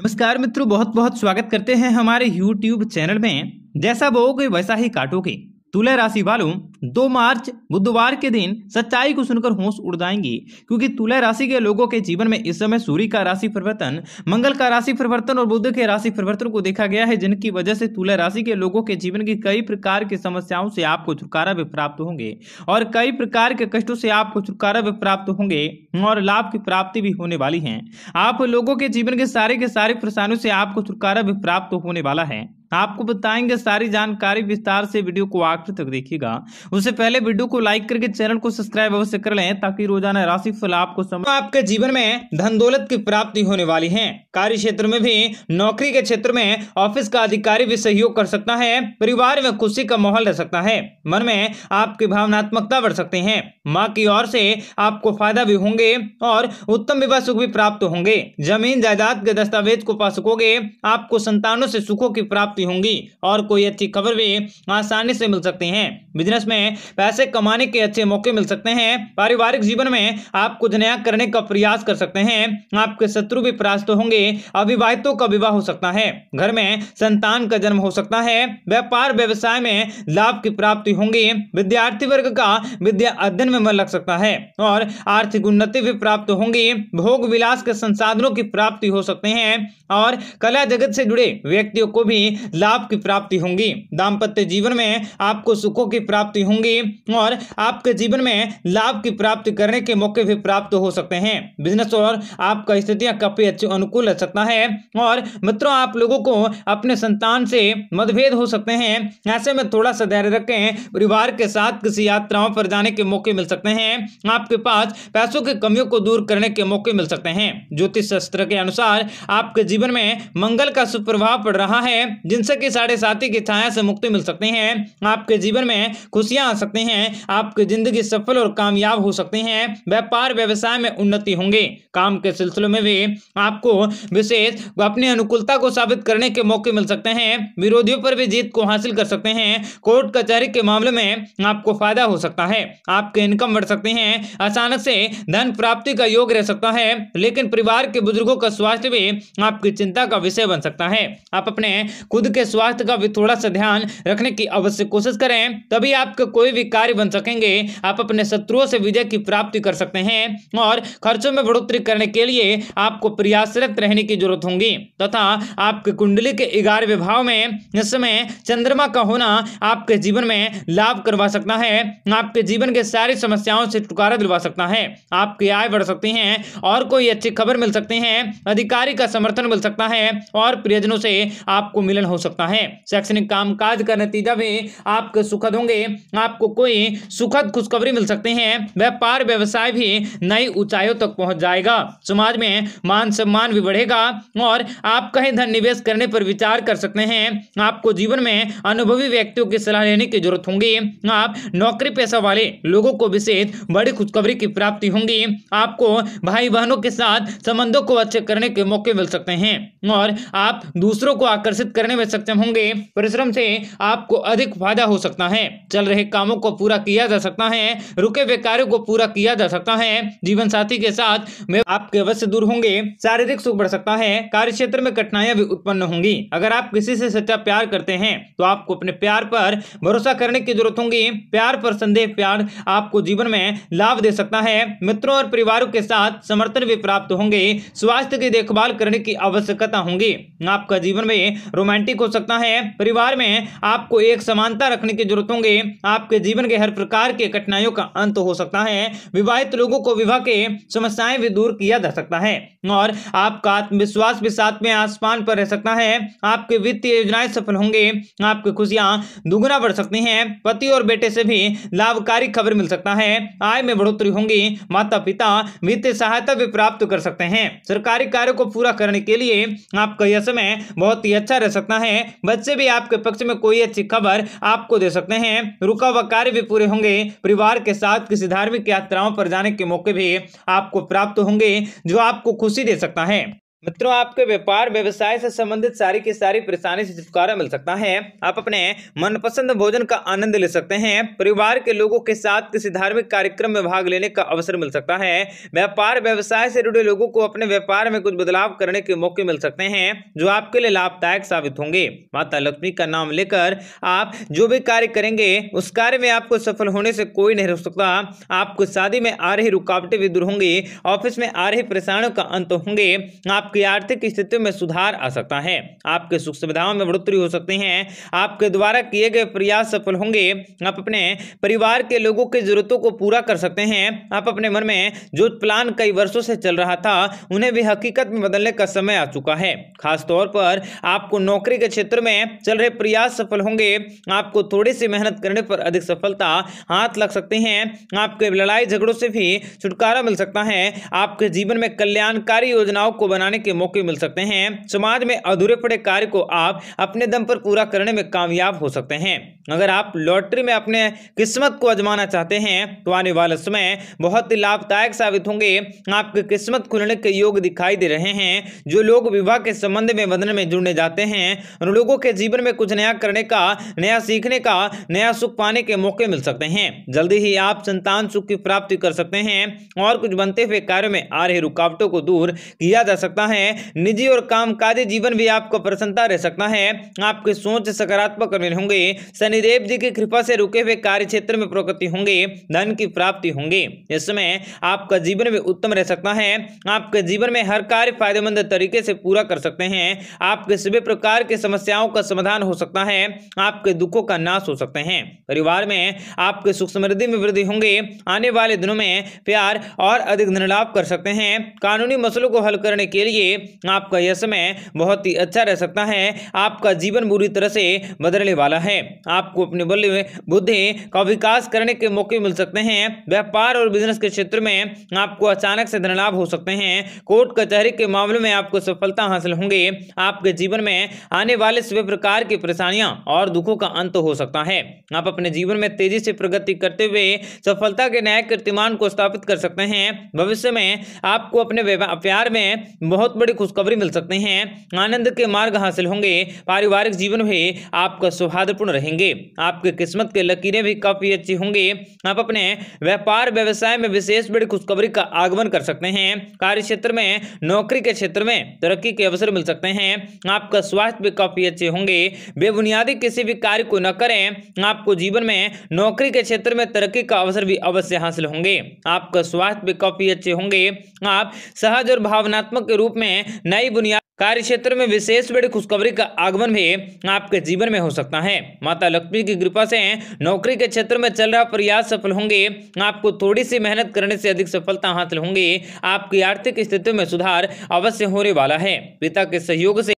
नमस्कार मित्रों बहुत बहुत स्वागत करते हैं हमारे YouTube चैनल में जैसा बोगे वैसा ही काटोगे तुला राशि वालों दो मार्च बुधवार के दिन सच्चाई को सुनकर होश उड़ जाएंगी क्योंकि तुला राशि के लोगों के जीवन में इस समय सूर्य का राशि परिवर्तन मंगल का राशि परिवर्तन और बुद्ध के राशि परिवर्तन को देखा गया है जिनकी वजह से तुला राशि के लोगों के जीवन की कई प्रकार की समस्याओं से आपको छुटकारा भी प्राप्त होंगे और कई प्रकार के कष्टों से आपको छुटकारा भी प्राप्त होंगे और लाभ की प्राप्ति भी होने वाली है आप लोगों के जीवन के सारे के सारे परेशानियों से आपको छुटकारा भी प्राप्त होने वाला है आपको बताएंगे सारी जानकारी विस्तार से वीडियो को आखिर तक देखिएगा उससे पहले वीडियो को लाइक करके चैनल को सब्सक्राइब अवश्य कर लें ताकि रोजाना राशि फल आपको समझ तो आपके जीवन में धन दौलत की प्राप्ति होने वाली है कार्य क्षेत्र में भी नौकरी के क्षेत्र में ऑफिस का अधिकारी भी सहयोग कर सकता है परिवार में खुशी का माहौल रह सकता है मन में आपकी भावनात्मकता बढ़ सकते हैं माँ की ओर से आपको फायदा भी होंगे और उत्तम विवाह सुख भी प्राप्त होंगे जमीन जायदाद के दस्तावेज को पा सकोगे आपको संतानों से सुखों की प्राप्ति प्राप्ति होंगी और कोई अच्छी खबर भी आसानी से मिल सकती है बिजनेस में पैसे कमाने के अच्छे मौके मिल सकते हैं पारिवारिक जीवन में आप कुछ नया करने का प्रयास कर सकते हैं आपके शत्रु भी परास्त होंगे अविवाहितों का विवाह हो सकता है घर में संतान का जन्म हो सकता है व्यापार व्यवसाय में लाभ की प्राप्ति होंगी विद्यार्थी वर्ग का विद्या अध्ययन में मन लग सकता है और आर्थिक उन्नति भी प्राप्त होंगी भोग विलास के संसाधनों की प्राप्ति हो सकते हैं और कला जगत से जुड़े व्यक्तियों को भी लाभ की प्राप्ति होंगी दाम्पत्य जीवन में आपको सुखों की प्राप्ति होंगी और आपके जीवन में लाभ की प्राप्ति करने के मौके भी प्राप्त हो सकते हैं बिजनेस और आपका स्थितियाँ काफी अच्छे अनुकूल रह सकता है और मित्रों आप लोगों को अपने संतान से मतभेद हो सकते हैं ऐसे में थोड़ा सा धैर्य रखें परिवार के साथ किसी यात्राओं पर जाने के मौके मिल सकते हैं आपके पास पैसों की कमियों को दूर करने के मौके मिल सकते हैं ज्योतिष शास्त्र के अनुसार आपके जीवन में मंगल का सुप्रभाव पड़ रहा है जिनसे कि साढ़े साथी की छाया से मुक्ति मिल सकती है आपके जीवन में खुशियां आ सकती हैं आपकी जिंदगी सफल और कामयाब हो सकती है व्यापार व्यवसाय में उन्नति होंगे काम के सिलसिले में भी आपको विशेष अपनी अनुकूलता को साबित करने के मौके मिल सकते हैं विरोधियों पर भी जीत को हासिल कर सकते हैं कोर्ट कचहरी के मामले में आपको फायदा हो सकता है आपके इनकम बढ़ सकते हैं अचानक से धन प्राप्ति का योग रह सकता है लेकिन परिवार के बुजुर्गों का स्वास्थ्य भी आपकी चिंता का विषय बन सकता है आप अपने खुद खुद के स्वास्थ्य का भी थोड़ा सा ध्यान रखने की अवश्य कोशिश करें तभी आपके कोई भी कार्य बन सकेंगे आप अपने शत्रुओं से विजय की प्राप्ति कर सकते हैं और खर्चों में बढ़ोतरी करने के लिए आपको प्रयासरत रहने की जरूरत होगी तथा आपके कुंडली के ग्यारहवें भाव में इस समय चंद्रमा का होना आपके जीवन में लाभ करवा सकता है आपके जीवन के सारी समस्याओं से छुटकारा दिलवा सकता है आपकी आय बढ़ सकती है और कोई अच्छी खबर मिल सकती है अधिकारी का समर्थन मिल सकता है और प्रियजनों से आपको मिलन हो हो सकता है शैक्षणिक कामकाज का नतीजा भी आपके सुखद होंगे आपको कोई सुखद खुशखबरी मिल सकते हैं व्यापार व्यवसाय भी नई ऊंचाइयों तक पहुंच जाएगा समाज में मान सम्मान भी बढ़ेगा और आप कहीं धन निवेश करने पर विचार कर सकते हैं आपको जीवन में अनुभवी व्यक्तियों की सलाह लेने की जरूरत होगी आप नौकरी पैसा वाले लोगों को विशेष बड़ी खुशखबरी की प्राप्ति होंगी आपको भाई बहनों के साथ संबंधों को अच्छे करने के मौके मिल सकते हैं और आप दूसरों को आकर्षित करने में में सक्षम होंगे परिश्रम से आपको अधिक फायदा हो सकता है चल रहे कामों को पूरा किया जा सकता है रुके हुए कार्यों को पूरा किया जा सकता है जीवन साथी के साथ में आपके अवश्य दूर होंगे शारीरिक सुख बढ़ सकता है कार्य क्षेत्र में कठिनाइयां भी उत्पन्न होंगी अगर आप किसी से सच्चा प्यार करते हैं तो आपको अपने प्यार पर भरोसा करने की जरूरत होगी प्यार पर संदेह प्यार आपको जीवन में लाभ दे सकता है मित्रों और परिवारों के साथ समर्थन भी प्राप्त होंगे स्वास्थ्य की देखभाल करने की आवश्यकता होगी आपका जीवन में रोमांटिक ठीक हो सकता है परिवार में आपको एक समानता रखने की जरूरत होंगे आपके जीवन के हर प्रकार के कठिनाइयों का अंत हो सकता है विवाहित लोगों को विवाह के समस्याएं भी दूर किया जा सकता है और आपका आत्मविश्वास भी साथ में आसमान पर रह सकता है आपके वित्तीय योजनाएं सफल होंगे आपकी खुशियां दुगुना बढ़ सकती हैं पति और बेटे से भी लाभकारी खबर मिल सकता है आय में बढ़ोतरी होंगी माता पिता वित्तीय सहायता भी प्राप्त कर सकते हैं सरकारी कार्यो को पूरा करने के लिए आपका यह समय बहुत ही अच्छा रह सकता है है बच्चे भी आपके पक्ष में कोई अच्छी खबर आपको दे सकते हैं रुका हुआ कार्य भी पूरे होंगे परिवार के साथ किसी धार्मिक यात्राओं पर जाने के मौके भी आपको प्राप्त होंगे जो आपको खुशी दे सकता है मित्रों आपके व्यापार व्यवसाय से संबंधित सारी की सारी परेशानी से छुटकारा मिल सकता है आप अपने मनपसंद भोजन का आनंद ले सकते हैं परिवार के लोगों के साथ किसी धार्मिक कार्यक्रम में भाग लेने का अवसर मिल सकता है व्यापार व्यवसाय से जुड़े लोगों को अपने व्यापार में कुछ बदलाव करने के मौके मिल सकते हैं जो आपके लिए लाभदायक साबित होंगे माता लक्ष्मी का नाम लेकर आप जो भी कार्य करेंगे उस कार्य में आपको सफल होने से कोई नहीं रोक सकता आपको शादी में आ रही रुकावटें भी दूर होंगी ऑफिस में आ रही परेशानियों का अंत होंगे आप आपकी आर्थिक स्थिति में सुधार आ सकता है आपके सुख सुविधाओं में बढ़ोतरी हो सकती है आपके द्वारा किए गए प्रयास सफल होंगे आप अपने परिवार के लोगों की जरूरतों को पूरा कर सकते हैं आप अपने मन में जो प्लान कई वर्षों से चल रहा था उन्हें भी हकीकत में बदलने का समय आ चुका है खासतौर पर आपको नौकरी के क्षेत्र में चल रहे प्रयास सफल होंगे आपको थोड़ी सी मेहनत करने पर अधिक सफलता हाथ लग सकती है आपके लड़ाई झगड़ों से भी छुटकारा मिल सकता है आपके जीवन में कल्याणकारी योजनाओं को बनाने करने के मौके मिल सकते हैं समाज में अधूरे पड़े कार्य को आप अपने दम पर पूरा करने में कामयाब हो सकते हैं अगर आप लॉटरी में अपने किस्मत को आजमाना चाहते हैं तो आने वाले समय बहुत ही लाभदायक साबित होंगे आपकी किस्मत खुलने के योग दिखाई दे रहे हैं जो लोग विवाह के संबंध में बंधन में जुड़ने जाते हैं उन लोगों के जीवन में कुछ नया करने का नया सीखने का नया सुख पाने के मौके मिल सकते हैं जल्दी ही आप संतान सुख की प्राप्ति कर सकते हैं और कुछ बनते हुए कार्यों में आ रही रुकावटों को दूर किया जा सकता सकता है निजी और कामकाजी जीवन भी आपको प्रसन्नता रह सकता है आपकी सोच सकारात्मक होंगे शनिदेव जी की कृपा से रुके हुए कार्य क्षेत्र में प्रगति होंगे धन की प्राप्ति होंगे इस समय आपका जीवन भी उत्तम रह सकता है आपके जीवन में हर कार्य फायदेमंद तरीके से पूरा कर सकते हैं आपके सभी प्रकार की समस्याओं का समाधान हो सकता है आपके दुखों का नाश हो सकते हैं परिवार में आपके सुख समृद्धि में वृद्धि होंगे आने वाले दिनों में प्यार और अधिक धन लाभ कर सकते हैं कानूनी मसलों को हल करने के लिए लिए आपका यह समय बहुत ही अच्छा रह सकता है आपका जीवन बुरी तरह से बदलने वाला है आपको अपने बल बुद्धि का विकास करने के मौके मिल सकते हैं व्यापार और बिजनेस के क्षेत्र में आपको अचानक से धनलाभ हो सकते हैं कोर्ट कचहरी के मामले में आपको सफलता हासिल होंगे आपके जीवन में आने वाले सभी प्रकार की परेशानियां और दुखों का अंत हो सकता है आप अपने जीवन में तेजी से प्रगति करते हुए सफलता के नए कीर्तिमान को स्थापित कर सकते हैं भविष्य में आपको अपने प्यार में बहुत बहुत बड़ी खुशखबरी मिल सकते हैं आनंद के मार्ग हासिल होंगे पारिवारिक जीवन भी आपका सौहार्दपूर्ण रहेंगे आपके किस्मत के लकीरें भी काफ़ी अच्छी होंगे आप अपने व्यापार व्यवसाय में विशेष बड़ी खुशखबरी का आगमन कर सकते हैं कार्य क्षेत्र में नौकरी के क्षेत्र में तरक्की के अवसर मिल सकते हैं आपका स्वास्थ्य भी काफ़ी अच्छे होंगे बेबुनियादी किसी भी कार्य को न करें आपको जीवन में नौकरी के क्षेत्र में तरक्की का अवसर भी अवश्य हासिल होंगे आपका स्वास्थ्य भी काफ़ी अच्छे होंगे आप सहज और भावनात्मक के रूप में नई बुनियाद कार्य क्षेत्र में विशेष बड़ी खुशखबरी का आगमन भी आपके जीवन में हो सकता है माता लक्ष्मी की कृपा से नौकरी के क्षेत्र में चल रहा प्रयास सफल होंगे आपको थोड़ी सी मेहनत करने से अधिक सफलता हासिल होंगी आपकी आर्थिक स्थिति में सुधार अवश्य होने वाला है पिता के सहयोग से